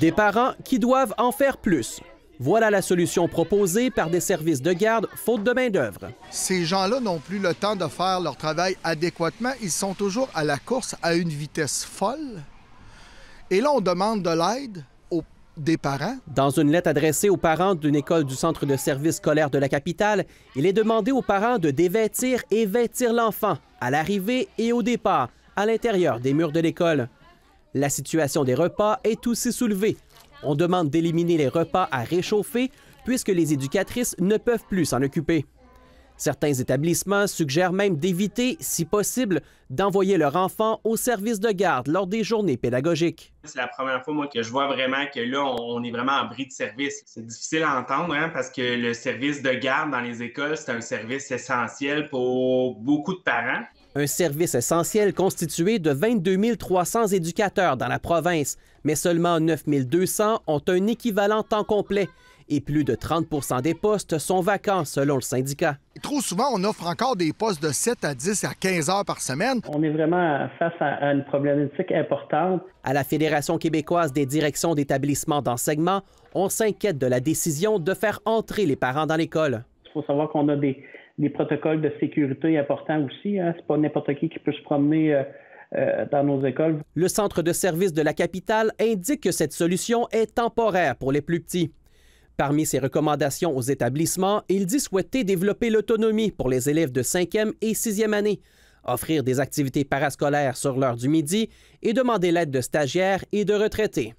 Des parents qui doivent en faire plus. Voilà la solution proposée par des services de garde faute de main-d'œuvre. Ces gens-là n'ont plus le temps de faire leur travail adéquatement. Ils sont toujours à la course à une vitesse folle. Et là, on demande de l'aide aux... des parents. Dans une lettre adressée aux parents d'une école du centre de service scolaire de la capitale, il est demandé aux parents de dévêtir et vêtir l'enfant à l'arrivée et au départ, à l'intérieur des murs de l'école. La situation des repas est aussi soulevée. On demande d'éliminer les repas à réchauffer puisque les éducatrices ne peuvent plus s'en occuper. Certains établissements suggèrent même d'éviter, si possible, d'envoyer leur enfant au service de garde lors des journées pédagogiques. C'est la première fois, que je vois vraiment que là, on est vraiment en bris de service. C'est difficile à entendre, hein, parce que le service de garde dans les écoles, c'est un service essentiel pour beaucoup de parents un service essentiel constitué de 22 300 éducateurs dans la province, mais seulement 9 200 ont un équivalent temps complet et plus de 30 des postes sont vacants selon le syndicat. Trop souvent, on offre encore des postes de 7 à 10 à 15 heures par semaine. On est vraiment face à une problématique importante. À la Fédération québécoise des directions d'établissements d'enseignement, on s'inquiète de la décision de faire entrer les parents dans l'école. Il faut savoir qu'on a des, les protocoles de sécurité importants aussi. Hein. C'est pas n'importe qui qui peut se promener. Euh, euh, dans nos écoles. Le centre de services de la capitale indique que cette solution est temporaire pour les plus petits. Parmi ses recommandations aux établissements, il dit souhaiter développer l'autonomie pour les élèves de 5e et 6e année, offrir des activités parascolaires sur l'heure du midi et demander l'aide de stagiaires et de retraités.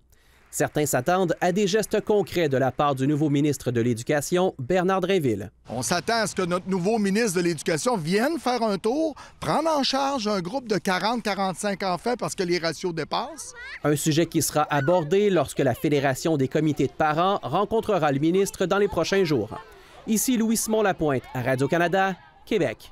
Certains s'attendent à des gestes concrets de la part du nouveau ministre de l'Éducation, Bernard Dréville. On s'attend à ce que notre nouveau ministre de l'Éducation vienne faire un tour, prendre en charge un groupe de 40-45 enfants parce que les ratios dépassent. Un sujet qui sera abordé lorsque la Fédération des comités de parents rencontrera le ministre dans les prochains jours. Ici Louis-Simon Lapointe, à Radio-Canada, Québec.